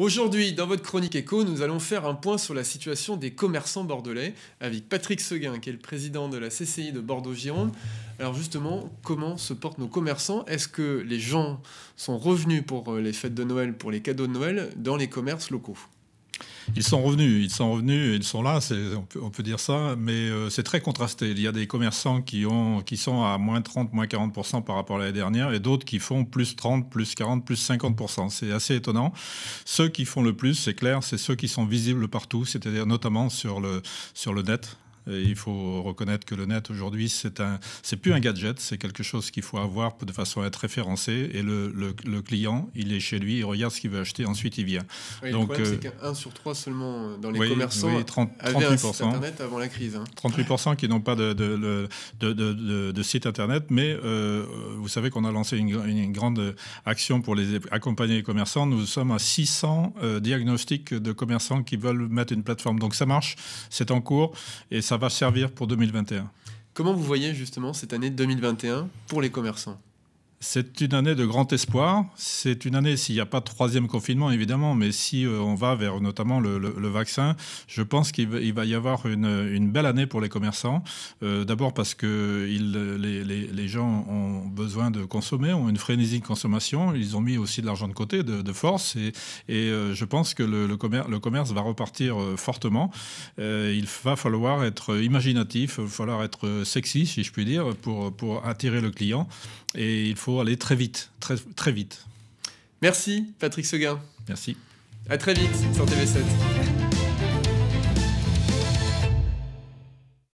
Aujourd'hui, dans votre chronique éco, nous allons faire un point sur la situation des commerçants bordelais avec Patrick Seguin, qui est le président de la CCI de Bordeaux-Gironde. Alors justement, comment se portent nos commerçants Est-ce que les gens sont revenus pour euh, les fêtes de Noël, pour les cadeaux de Noël dans les commerces locaux ils sont revenus, ils sont revenus, ils sont là, on peut, on peut, dire ça, mais euh, c'est très contrasté. Il y a des commerçants qui, ont, qui sont à moins 30, moins 40% par rapport à l'année dernière, et d'autres qui font plus 30, plus 40, plus 50%. C'est assez étonnant. Ceux qui font le plus, c'est clair, c'est ceux qui sont visibles partout, c'est-à-dire notamment sur le, sur le net il faut reconnaître que le net aujourd'hui, c'est un, c'est plus un gadget, c'est quelque chose qu'il faut avoir de façon à être référencé. Et le, le, client, il est chez lui, il regarde ce qu'il veut acheter, ensuite il vient. Donc, c'est euh, qu'un sur trois seulement euh, dans les commerçants 38%, avaient internet avant la crise. 38% hein. qui n'ont pas de de, de, site internet, mais euh, vous savez qu'on a lancé une, grande action pour les accompagner les commerçants. Nous sommes à 600 diagnostics de commerçants qui veulent mettre une plateforme. Donc ça marche, c'est en cours et ça va servir pour 2021. Comment vous voyez justement cette année 2021 pour les commerçants c'est une année de grand espoir. C'est une année, s'il n'y a pas de troisième confinement, évidemment, mais si euh, on va vers notamment le, vaccin, je pense qu'il va y avoir une, belle année pour les commerçants. Euh, d'abord parce que les, gens ont besoin de consommer, ont une frénésie de consommation. Ils ont mis aussi de l'argent de côté, de, force. Et, euh, je pense que le, commerce va repartir fortement. il va falloir être imaginatif, il va falloir être sexy, si je puis dire, pour, pour attirer le client. Et il faut allez aller très vite, très, très vite. Merci Patrick Seguin. Merci. À très vite sur TV7.